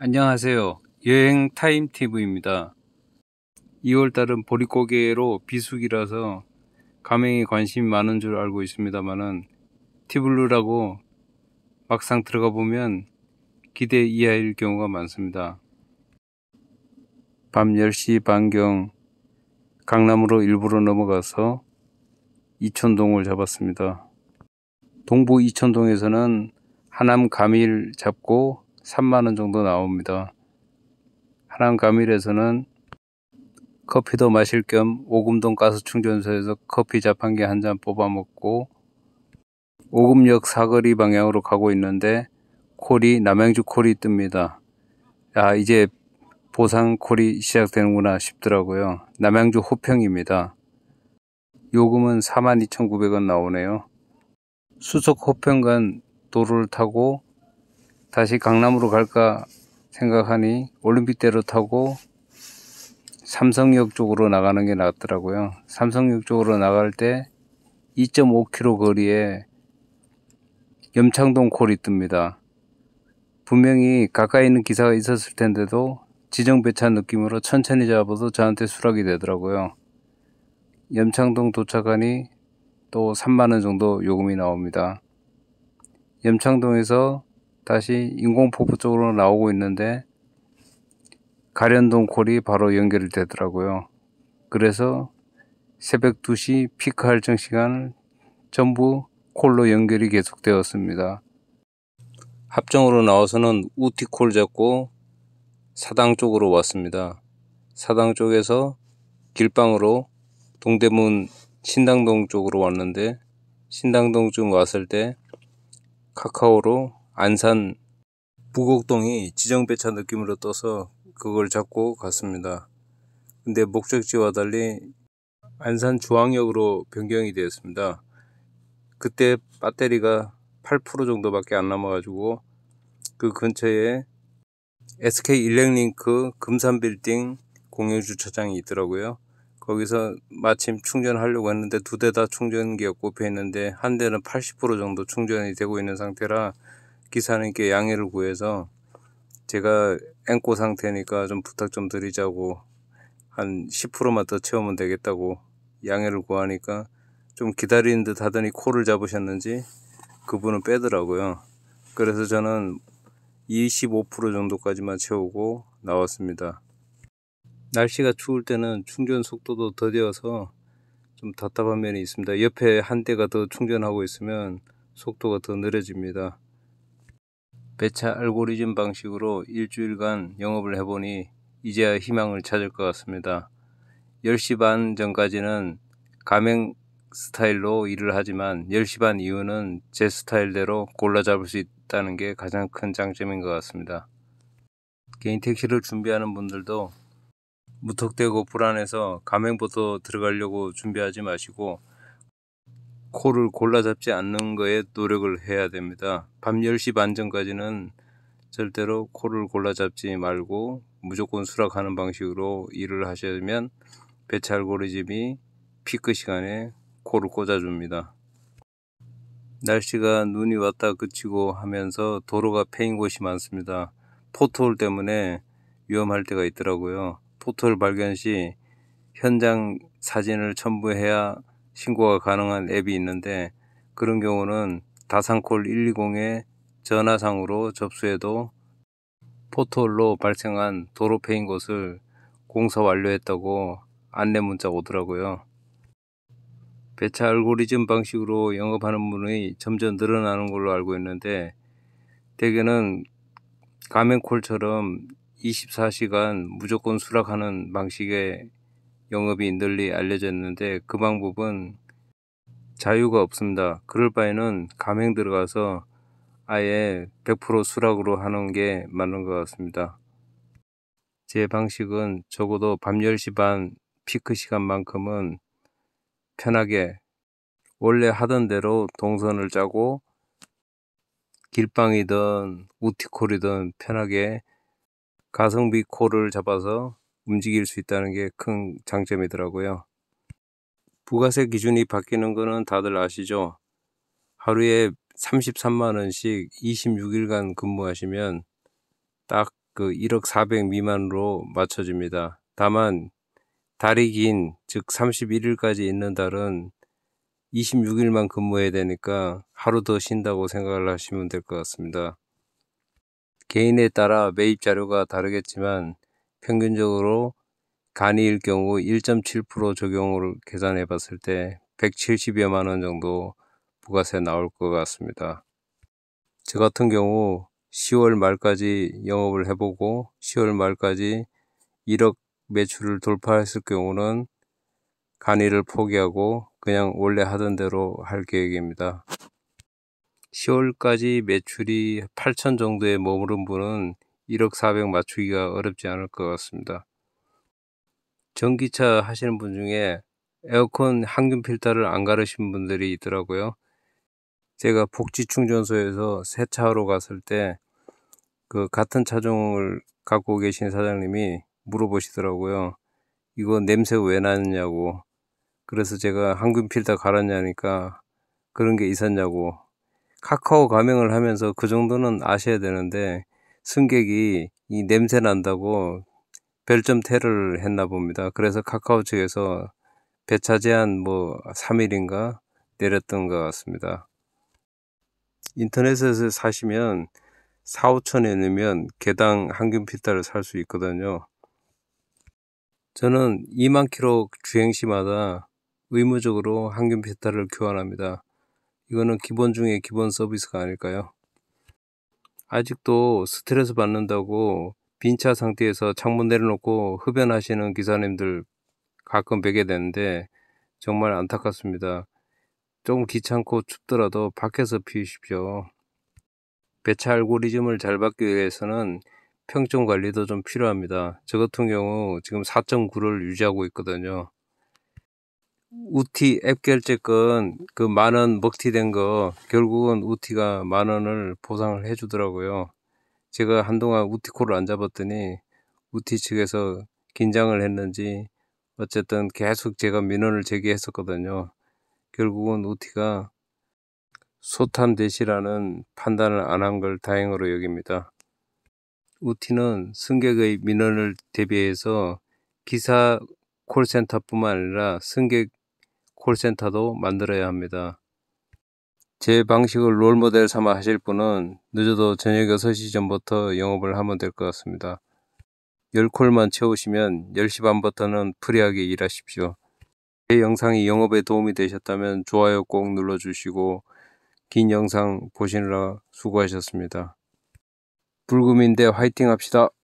안녕하세요. 여행 타임 TV입니다. 2월달은 보릿고개로 비수기라서 가맹에 관심이 많은 줄 알고 있습니다만은 티블루라고 막상 들어가 보면 기대 이하일 경우가 많습니다. 밤 10시 반경 강남으로 일부러 넘어가서 이촌동을 잡았습니다. 동부 이촌동에서는 하남 감일 잡고 3만원 정도 나옵니다. 하남가밀에서는 커피도 마실 겸 오금동 가스충전소에서 커피 자판기 한 잔 뽑아 먹고 오금역 사거리 방향으로 가고 있는데 콜이 남양주 콜이 뜹니다. 아 이제 보상 콜이 시작되는구나 싶더라고요. 남양주 호평입니다. 요금은 42,900원 나오네요. 수석 호평간 도로를 타고 다시 강남으로 갈까 생각하니 올림픽대로 타고 삼성역 쪽으로 나가는 게 낫더라고요. 삼성역 쪽으로 나갈 때 2.5km 거리에 염창동 콜이 뜹니다. 분명히 가까이 있는 기사가 있었을 텐데도 지정배차 느낌으로 천천히 잡아도 저한테 수락이 되더라고요. 염창동 도착하니 또 3만원 정도 요금이 나옵니다. 염창동에서 다시 인공포프 쪽으로 나오고 있는데 가련동 콜이 바로 연결이 되더라고요. 그래서 새벽 2시 피크 할증 시간을 전부 콜로 연결이 계속되었습니다. 합정으로 나와서는 우티콜 잡고 사당 쪽으로 왔습니다. 사당 쪽에서 길방으로 동대문 신당동 쪽으로 왔는데 신당동 쯤 왔을 때 카카오로 안산 북곡동이 지정배차 느낌으로 떠서 그걸 잡고 갔습니다. 근데 목적지와 달리 안산 주앙역으로 변경이 되었습니다. 그때 배터리가 8% 정도밖에 안 남아가지고 그 근처에 SK 일렉링크 금산빌딩 공영주차장이 있더라고요. 거기서 마침 충전하려고 했는데 두 대 다 충전기가 꼽혀 있는데 한 대는 80% 정도 충전이 되고 있는 상태라 기사님께 양해를 구해서 제가 앵꼬 상태니까 좀 부탁 좀 드리자고 한 10%만 더 채우면 되겠다고 양해를 구하니까 좀 기다리는 듯 하더니 코를 잡으셨는지 그분은 빼더라고요. 그래서 저는 25% 정도까지만 채우고 나왔습니다. 날씨가 추울 때는 충전 속도도 더뎌서 좀 답답한 면이 있습니다. 옆에 한 대가 더 충전하고 있으면 속도가 더 느려집니다. 배차 알고리즘 방식으로 일주일간 영업을 해보니 이제야 희망을 찾을 것 같습니다. 10시 반 전까지는 가맹 스타일로 일을 하지만 10시 반 이후는 제 스타일대로 골라 잡을 수 있다는 게 가장 큰 장점인 것 같습니다. 개인 택시를 준비하는 분들도 무턱대고 불안해서 가맹부터 들어가려고 준비하지 마시고 코를 골라잡지 않는 거에 노력을 해야 됩니다. 밤 10시 반 전까지는 절대로 코를 골라잡지 말고 무조건 수락하는 방식으로 일을 하시면 배치 고리즘이 피크 시간에 코를 꽂아줍니다. 날씨가 눈이 왔다 그치고 하면서 도로가 패인 곳이 많습니다. 포트홀 때문에 위험할 때가 있더라고요. 포트홀 발견 시 현장 사진을 첨부해야 신고가 가능한 앱이 있는데 그런 경우는 다산콜 120에 전화상으로 접수해도 포털로 발생한 도로 폐인 것을 공사 완료했다고 안내 문자 오더라고요. 배차 알고리즘 방식으로 영업하는 분이 점점 늘어나는 걸로 알고 있는데 대개는 가맹콜처럼 24시간 무조건 수락하는 방식의 영업이 널리 알려졌는데 그 방법은 자유가 없습니다. 그럴 바에는 가맹 들어가서 아예 100% 수락으로 하는 게 맞는 것 같습니다. 제 방식은 적어도 밤 10시 반 피크 시간만큼은 편하게 원래 하던 대로 동선을 짜고 길방이든 우티콜이든 편하게 가성비 콜을 잡아서 움직일 수 있다는 게 큰 장점이더라고요. 부가세 기준이 바뀌는 거는 다들 아시죠? 하루에 33만 원씩 26일간 근무하시면 딱 그 1억 400 미만으로 맞춰집니다. 다만 달이 긴, 즉 31일까지 있는 달은 26일만 근무해야 되니까 하루 더 쉰다고 생각을 하시면 될 것 같습니다. 개인에 따라 매입 자료가 다르겠지만 평균적으로 간이일 경우 1.7% 적용을 계산해 봤을 때 170여만 원 정도 부가세 나올 것 같습니다. 저 같은 경우 10월 말까지 영업을 해보고 10월 말까지 1억 매출을 돌파했을 경우는 간이를 포기하고 그냥 원래 하던 대로 할 계획입니다. 10월까지 매출이 8천 정도에 머무른 분은 1억 400 맞추기가 어렵지 않을 것 같습니다. 전기차 하시는 분 중에 에어컨 항균 필터를 안가르신 분들이 있더라고요. 제가 복지 충전소에서 새차로 갔을 때 그 같은 차종을 갖고 계신 사장님이 물어보시더라고요. 이거 냄새 왜 나느냐고. 그래서 제가 항균 필터 갈았냐니까 그런 게 있었냐고. 카카오 가맹을 하면서 그 정도는 아셔야 되는데 승객이 이 냄새 난다고 별점 테러를 했나 봅니다. 그래서 카카오 측에서 배차 제한 뭐 3일인가 내렸던 것 같습니다. 인터넷에서 사시면 4, 5천에 넣면 개당 항균 필터를 살 수 있거든요. 저는 2만 키로 주행 시마다 의무적으로 항균 필터를 교환합니다. 이거는 기본 중에 기본 서비스가 아닐까요? 아직도 스트레스 받는다고 빈차 상태에서 창문 내려놓고 흡연하시는 기사님들 가끔 뵈게 되는데 정말 안타깝습니다. 좀 귀찮고 춥더라도 밖에서 피우십시오. 배차 알고리즘을 잘 받기 위해서는 평점 관리도 좀 필요합니다. 저 같은 경우 지금 4.9를 유지하고 있거든요. 우티 앱결제건 그만원 먹튀 된 거 결국은 우티가 만 원을 보상을 해주더라고요. 제가 한동안 우티콜을 안 잡았더니 우티 측에서 긴장을 했는지 어쨌든 계속 제가 민원을 제기했었거든요. 결국은 우티가 소탐 대시라는 판단을 안 한 걸 다행으로 여깁니다. 우티는 승객의 민원을 대비해서 기사 콜센터뿐만 아니라 승객 콜센터도 만들어야 합니다. 제 방식을 롤모델 삼아 하실 분은 늦어도 저녁 6시 전부터 영업을 하면 될 것 같습니다. 10콜만 채우시면 10시 반부터는 프리하게 일하십시오. 제 영상이 영업에 도움이 되셨다면 좋아요 꼭 눌러주시고 긴 영상 보시느라 수고하셨습니다. 불금인데 화이팅 합시다.